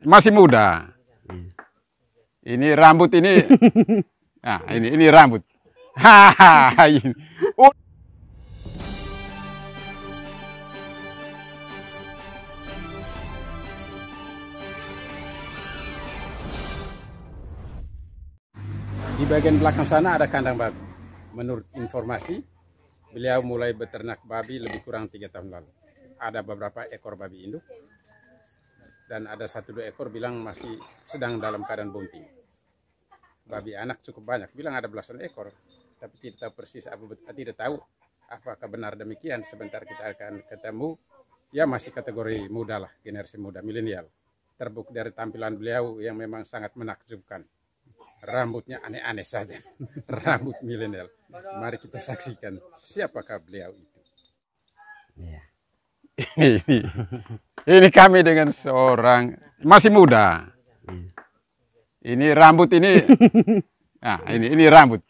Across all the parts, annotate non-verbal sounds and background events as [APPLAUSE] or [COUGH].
Masih muda. Ini rambut ini. [LAUGHS] nah, ini ini rambut. Hahaha. [LAUGHS] Oh. Di bagian belakang sana ada kandang babi. Menurut informasi, beliau mulai beternak babi lebih kurang tiga tahun lalu. Ada beberapa ekor babi induk dan ada satu dua ekor bilang masih sedang dalam keadaan bunting. Babi anak cukup banyak, bilang ada belasan ekor, tapi tidak tahu persis apa tidak tahu apakah benar demikian. Sebentar kita akan ketemu. Ya masih kategori muda lah, generasi muda milenial. Terbukti dari tampilan beliau yang memang sangat menakjubkan. Rambutnya aneh-aneh saja, [LAUGHS] rambut milenial. Mari kita saksikan siapakah beliau itu. Yeah. [LAUGHS] Ini kami dengan seorang masih muda. Ini rambut ini. [LAUGHS] Nah, ini ini rambut.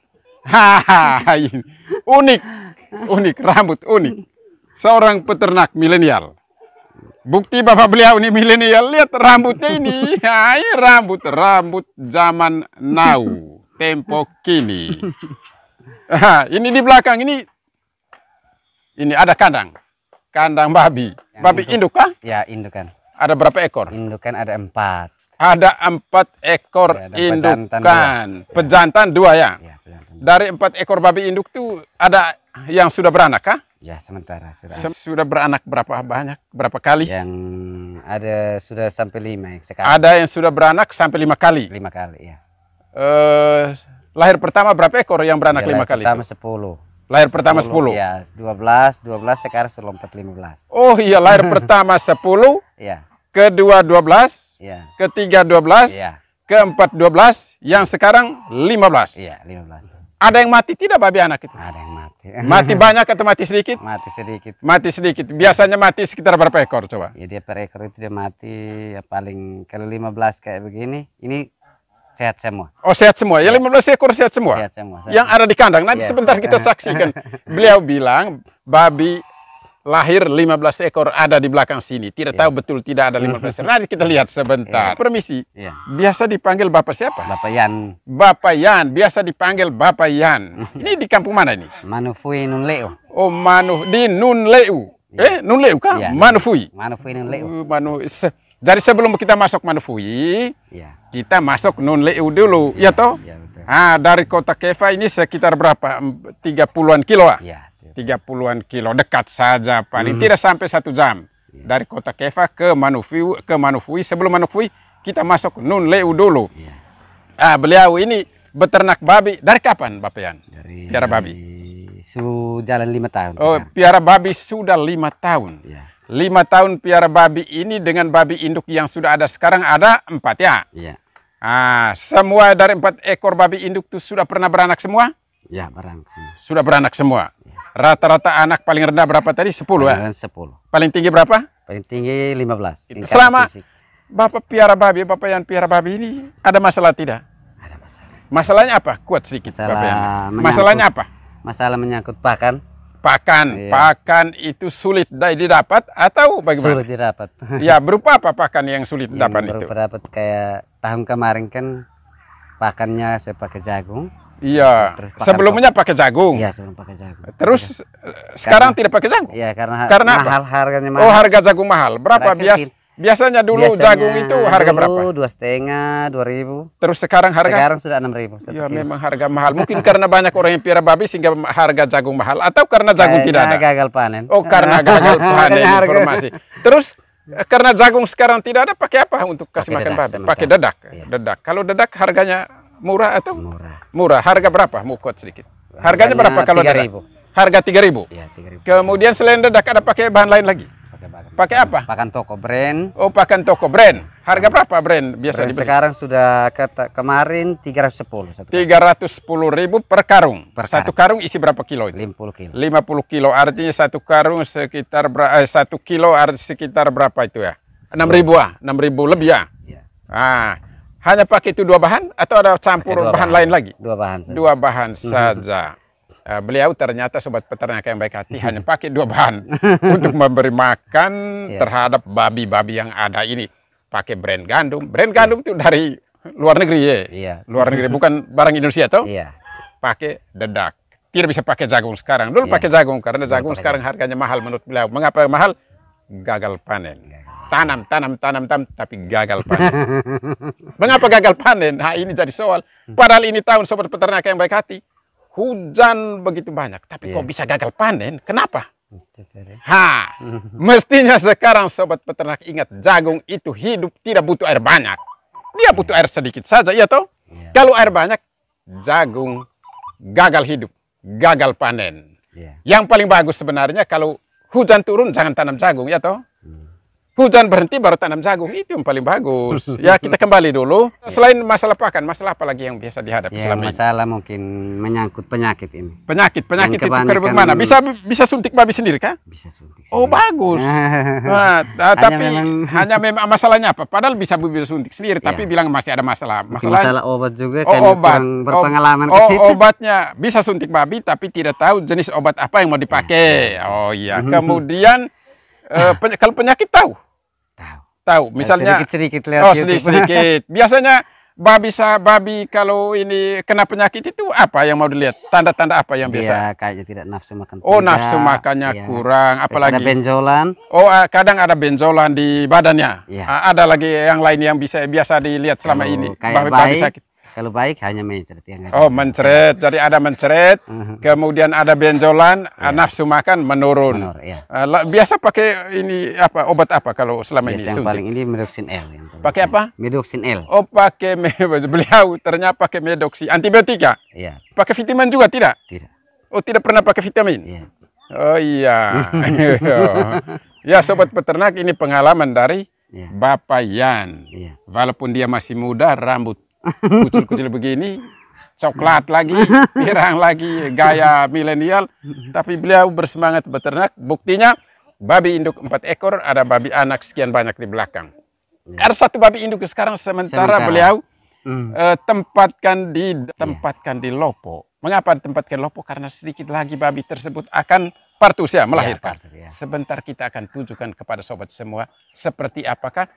unik, unik rambut unik. Seorang peternak milenial. Bukti bapak beliau ini milenial. Lihat rambutnya ini. ini rambut rambut zaman now, tempo kini. [LAUGHS] ini di belakang ini ini ada kandang. Kandang babi. Yang babi induk. kah? Ya, indukan. Ada berapa ekor? Indukan ada empat. Ada empat ekor ya, ada indukan. Pejantan kan. dua, ya. pejantan dua ya? ya pejantan. Dari empat ekor babi induk itu ada yang sudah beranak kah? Ya, sementara sudah. Sem sudah beranak berapa banyak? Berapa kali? Yang ada sudah sampai lima ya, sekali. Ada yang sudah beranak sampai lima kali. Lima kali ya. Eh, lahir pertama berapa ekor yang beranak ya, lima kali? Pertama sepuluh. Lahir pertama 10. Iya, 12, 12 sekarang sudah lompat 15. Oh iya, lahir [LAUGHS] pertama 10. Iya. Kedua 12. Iya. Ketiga 12. Iya. Keempat 12, yang sekarang 15. Iya, 15. Ada yang mati tidak babi anak itu? Ada yang mati. Mati banyak atau mati sedikit? Mati sedikit. Mati sedikit. Biasanya mati sekitar berapa ekor coba? Ya dia per ekor itu dia mati ya paling kalau 15 kayak begini. Ini Sehat semua. Oh, sehat semua. Yang 15 iya. ekor sehat semua. Sehat semua. Sehat. Yang ada di kandang. Nanti iya. sebentar kita [LAUGHS] saksikan. Beliau bilang babi lahir 15 ekor ada di belakang sini. Tidak yeah. tahu betul tidak ada 15 ekor. [LAUGHS] Nanti kita lihat sebentar. Yeah. Permisi. Yeah. Biasa dipanggil Bapak siapa? Bapak Yan. Bapak Yan. Biasa dipanggil Bapak Yan. [LAUGHS] Iya. ini di kampung mana ini? Manufui Nunleu. Oh, Manu di Nunleu. Yeah. Eh, Nunleu kan? Yeah. Manufui. Manufui Nunleu. Oh, manu. manu... Jadi sebelum kita masuk Manufui, ya. kita masuk Nun Leu dulu, ya, ya toh? Ya, betul. Ah, dari kota Kefa ini sekitar berapa? Tiga puluhan kilo ah? Ya, Tiga puluhan kilo, dekat saja paling hmm. tidak sampai satu jam. Ya. Dari kota Kefa ke Manufui, ke Manufui sebelum Manufui kita masuk Nun Leu dulu. Ya. Ah, beliau ini beternak babi dari kapan, Bapak Dari piara babi. Su jalan lima tahun. Oh, sekarang. piara babi sudah lima tahun. Ya lima tahun piara babi ini dengan babi induk yang sudah ada sekarang ada empat ya? Iya. Ah, semua dari empat ekor babi induk itu sudah pernah beranak semua? Ya, beranak semua. Sudah beranak semua. Iya. Rata-rata ya. anak paling rendah berapa tadi? Sepuluh ya? Sepuluh. Paling tinggi berapa? Paling tinggi lima belas. Selama fisik. Bapak piara babi, Bapak yang piara babi ini ada masalah tidak? Ada masalah. Masalahnya apa? Kuat sedikit Masalah Bapak Masalahnya apa? Masalah menyangkut pakan. Pakan, iya. pakan itu sulit didapat atau bagaimana? Sulit didapat. [LAUGHS] ya berupa apa pakan yang sulit dapat itu? Berupa dapat kayak tahun kemarin kan pakannya saya pakai jagung. Iya. Pakan sebelumnya pakai jagung. Iya, sebelum pakai jagung. Terus iya. sekarang tidak pakai jagung? Iya, karena karena mahal apa? harganya mahal. Oh, harga jagung mahal. Berapa biasa? Biasanya dulu Biasanya jagung itu harga dulu berapa? Dua setengah, dua ribu. Terus sekarang harga? Sekarang sudah enam ribu. Ya memang harga mahal. Mungkin karena banyak orang yang piara babi sehingga harga jagung mahal atau karena jagung Kayaknya tidak ada? gagal panen. Oh karena gagal [LAUGHS] panen informasi. Terus eh, karena jagung sekarang tidak ada pakai apa untuk kasih pakai makan babi? Pakai dedak. Eh? Iya. Dedak. Kalau dedak harganya murah atau? Murah. Murah. Harga berapa? Mukot sedikit. Harganya, harganya berapa kalau dedak? Harga tiga ribu. Ya, tiga ribu. Kemudian selain dedak ada pakai bahan lain lagi? Pakai apa? Pakan toko brand. Oh, pakan toko brand. Harga berapa brand biasa brand Sekarang sudah kata, kemarin 310. sepuluh ribu per karung. per karung. Satu karung isi berapa kilo itu? 50 kilo. 50 kilo artinya satu karung sekitar eh, satu kilo artinya sekitar berapa itu ya? Enam ribu ah, 6000 ribu lebih ya? Iya. Ah, hanya pakai itu dua bahan atau ada campur bahan, bahan lain lagi? Dua bahan saja. Dua bahan mm-hmm. saja. Eh, beliau ternyata sobat peternak yang baik hati hanya pakai dua bahan [LAUGHS] untuk memberi makan yeah. terhadap babi-babi yang ada ini. Pakai brand gandum. Brand gandum itu dari luar negeri ya. Yeah. Luar negeri bukan barang Indonesia toh? yeah. Pakai dedak. Tidak bisa pakai jagung sekarang. Dulu iya. pakai jagung karena jagung sekarang harganya mahal menurut beliau. Mengapa mahal? Gagal panen tanam, tanam, tanam, tanam, tapi gagal panen. [LAUGHS] Mengapa gagal panen? Nah, ini jadi soal. Padahal ini tahun sobat peternak yang baik hati hujan begitu banyak, tapi yeah. kok iya. bisa gagal panen? Kenapa? Ha, [LAUGHS] mestinya sekarang sobat peternak ingat jagung itu hidup tidak butuh air banyak. Dia butuh air sedikit saja, Iya toh? Yeah. Kalau air banyak, jagung gagal hidup, gagal panen. Yeah. Yang paling bagus sebenarnya kalau hujan turun jangan tanam jagung, iya toh? Hujan berhenti baru tanam jagung itu yang paling bagus. [LAUGHS] ya kita kembali dulu. Ya. Selain masalah pakan, masalah apa lagi yang biasa dihadapi ya, masalah mungkin menyangkut penyakit ini. Penyakit, penyakit itu kerbau mana? Bisa bisa suntik babi sendiri kah? Bisa suntik. Oh, sendiri. Oh bagus. [LAUGHS] nah, hanya tapi memang... [LAUGHS] hanya memang masalahnya apa? Padahal bisa bibir suntik sendiri, ya. tapi ya. bilang masih ada masalah. Masalah, masalah obat juga oh, kan, obat. berpengalaman oh, ke situ. Obatnya bisa suntik babi, tapi tidak tahu jenis obat apa yang mau dipakai. Ya, oh iya. Kemudian Uh, eh, peny kalau penyakit tahu. Tahu. Tahu. Eh, Misalnya sedikit-sedikit lihat Oh, sedikit-sedikit. [LAUGHS] Biasanya babi babi kalau ini kena penyakit itu apa yang mau dilihat? Tanda-tanda apa yang biasa? Iya, kayaknya tidak nafsu makan. Oh, nafsu makannya ya. kurang, apalagi ada benjolan. Oh, ah, kadang ada benjolan di badannya. Ya. Ada lagi yang lain yang bisa biasa dilihat selama oh, ini. Kayak babi, babi sakit. Kalau baik hanya mencret yang oh, ada. Oh, mencret. Jadi ada mencret, uh-huh. kemudian ada benjolan, ya. Ah, nafsu makan menurun. Menur, ya. Ah, biasa pakai ini apa obat apa kalau selama biasa ini? Yang suntik? paling ini medoxin L. Yang pakai apa? Medoxin L. Oh, pakai me [LAUGHS] beliau ternyata pakai medoksin antibiotika. Iya. Pakai vitamin juga tidak? Tidak. Oh, tidak pernah pakai vitamin. Iya. Oh iya. [LAUGHS] [LAUGHS] ya, sobat peternak ini pengalaman dari ya. Bapak Yan. Ya. Walaupun dia masih muda, rambut kucil-kucil begini coklat lagi, [LAUGHS] pirang lagi, gaya milenial. Tapi beliau bersemangat beternak. Buktinya, babi induk empat ekor, ada babi anak sekian banyak di belakang. Hmm. Ada satu babi induk sekarang sementara, sementara. beliau hmm. eh, tempatkan di iya. tempatkan yeah. di lopo. Mengapa tempatkan lopo? Karena sedikit lagi babi tersebut akan partus ya melahirkan. Yeah, partus, yeah. Sebentar kita akan tunjukkan kepada sobat semua seperti apakah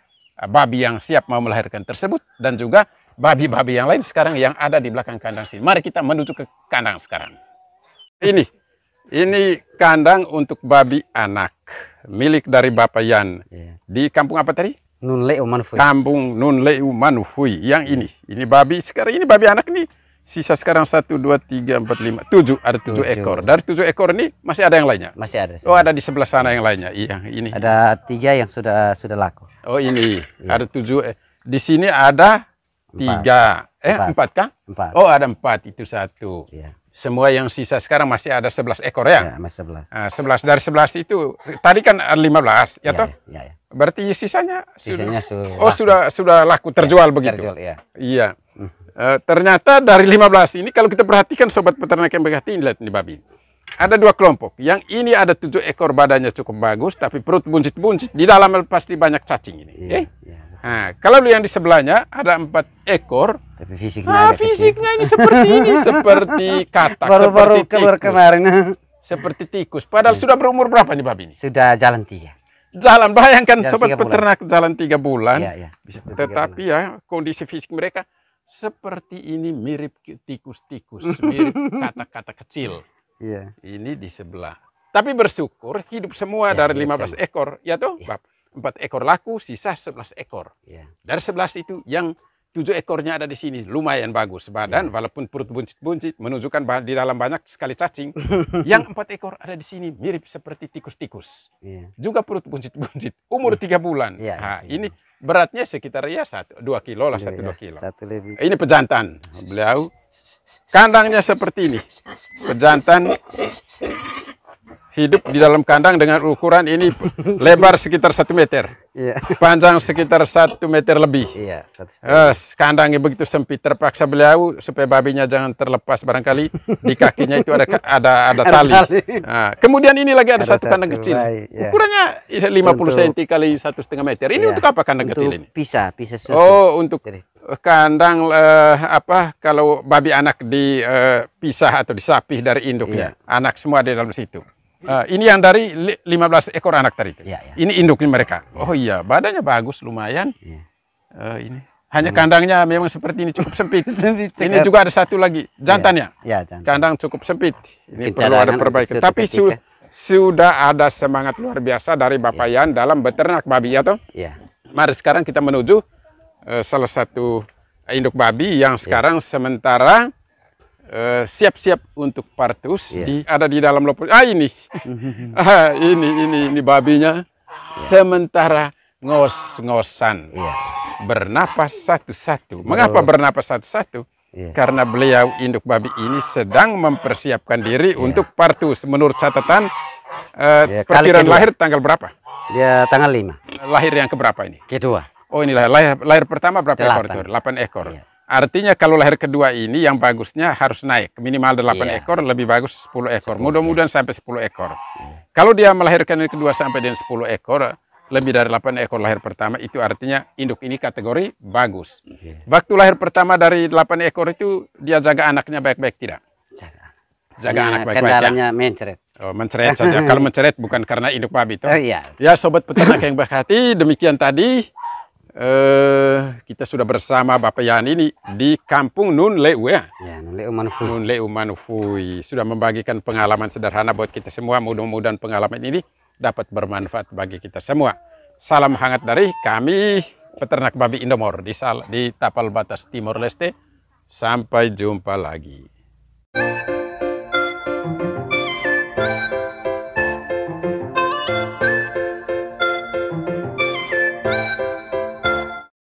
babi yang siap mau melahirkan tersebut dan juga babi-babi yang lain sekarang yang ada di belakang kandang sini. Mari kita menuju ke kandang sekarang. Ini, ini kandang untuk babi anak milik dari Bapak Yan iya. di kampung apa tadi? Nunleu Manufui. Kampung Nunleu Manufui. Yang ini, ini babi sekarang ini babi anak nih. Sisa sekarang satu dua tiga empat lima tujuh ada tujuh ekor. Dari tujuh ekor ini masih ada yang lainnya. Masih ada. Sih. Oh ada di sebelah sana yang lainnya. Iya ini. Ada tiga yang sudah sudah laku. Oh ini iya. ada tujuh. Eh, di sini ada Tiga. Empat. Eh, empat. empat kah? Empat. Oh, ada empat. Itu satu. ya. Semua yang sisa sekarang masih ada sebelas ekor ya? ya masih sebelas Nah, sebelas Dari sebelas itu, tadi kan lima belas ya, ya toh? ya, ya. Berarti sisanya, sisanya sudah, oh, laku. sudah sudah laku, iya, terjual ya, begitu? Terjual, iya. Iya. Uh, ternyata dari lima belas ini, kalau kita perhatikan Sobat Peternak yang berhati, lihat nih babi. Ada dua kelompok. Yang ini ada tujuh ekor badannya cukup bagus, tapi perut buncit-buncit. Di dalam pasti banyak cacing ini. Iya. Eh? Nah, kalau yang di sebelahnya ada empat ekor, tapi fisiknya, nah, fisiknya ini seperti ini, [LAUGHS] seperti katak, baru, -baru seperti tikus, kemarin. seperti tikus. Padahal hmm. sudah berumur berapa nih babi ini? Sudah jalan tiga. Jalan, bayangkan jalan sobat peternak bulan. jalan tiga bulan. Ya, ya. Bisa Tetapi bulan. ya kondisi fisik mereka seperti ini mirip tikus-tikus, mirip [LAUGHS] kata-kata kecil. Iya. Ini di sebelah. Tapi bersyukur hidup semua ya, dari lima belas ekor, ya toh, ya. Bapak empat ekor laku, sisa sebelas ekor. Yeah. Dari sebelas itu yang tujuh ekornya ada di sini, lumayan bagus badan, yeah. walaupun perut buncit-buncit, menunjukkan bahwa di dalam banyak sekali cacing. [LAUGHS] yang empat ekor ada di sini mirip seperti tikus-tikus, yeah. juga perut buncit-buncit, umur tiga bulan. Ya, nah, ya. ini beratnya sekitar ya satu dua kilo lah satu ya. dua kilo. Satu lebih. Ini pejantan beliau, [LAUGHS] kandangnya seperti ini, pejantan [LAUGHS] hidup di dalam kandang dengan ukuran ini lebar sekitar satu meter, yeah. panjang sekitar satu meter lebih. Yeah, iya, eh, uh, kandangnya begitu sempit, terpaksa beliau supaya babinya jangan terlepas barangkali di kakinya itu ada ada ada tali. Nah, kemudian ini lagi ada, ada satu kandang kecil, bayi, yeah. ukurannya 50 ya puluh cm kali satu setengah meter. Ini yeah. untuk apa kandang untuk kecil ini? Pisah, pisah susu. Oh, untuk kandang uh, apa kalau babi anak dipisah eh, atau disapih dari induknya, yeah. anak semua ada di dalam situ. Uh, ini yang dari 15 ekor anak tadi Ya, ya. Ini induknya mereka. Ya. Oh iya, badannya bagus lumayan. Ya. Uh, ini hanya kandangnya memang seperti ini cukup sempit. [LAUGHS] ini juga ada satu lagi iya. jantannya. Ya, ya jantan. Kandang cukup sempit. Ini perlu ada perbaikan. Tapi su ya. sudah ada semangat luar biasa dari Bapak ya. Yan dalam beternak babi ya toh? Ya. Mari sekarang kita menuju uh, salah satu induk babi yang iya. sekarang ya. sementara Eh, siap-siap uh, untuk partus yeah. di, ada di dalam lopo ah, [LAUGHS] ah ini, ini ini ini babinya. Yeah. Sementara ngos-ngosan, yeah. bernapas satu-satu. Mengapa bernapas satu-satu? Yeah. Karena beliau induk babi ini sedang mempersiapkan diri yeah. untuk partus menurut catatan uh, eh, yeah, perkiraan lahir tanggal berapa? Ya tanggal 5. Lahir yang keberapa ini? Kedua. Oh ini lahir lahir, pertama berapa Delapan. ekor itu? 8 ekor. Yeah. Artinya kalau lahir kedua ini yang bagusnya harus naik minimal 8 yeah. ekor, lebih bagus 10 ekor. Mudah-mudahan iya. sampai 10 ekor. Yeah. Kalau dia melahirkan yang kedua sampai dengan 10 ekor, lebih dari 8 ekor lahir pertama itu artinya induk ini kategori bagus. Yeah. Waktu lahir pertama dari 8 ekor itu dia jaga anaknya baik-baik tidak? Jaga. Jaga nah, anak kan baik-baik ya. mencret. Oh, mencret saja. [LAUGHS] kalau mencret bukan karena induk babi itu. Oh, iya. Ya sobat peternak yang berhati, demikian tadi eh, kita sudah bersama Bapak Yani ini di kampung Nun Leu ya. Ya, Nun Leu Manufui. Nun Leu Manufui sudah membagikan pengalaman sederhana buat kita semua. Mudah-mudahan pengalaman ini dapat bermanfaat bagi kita semua. Salam hangat dari kami peternak babi Indomor di Sal di Tapal Batas Timor Leste. Sampai jumpa lagi.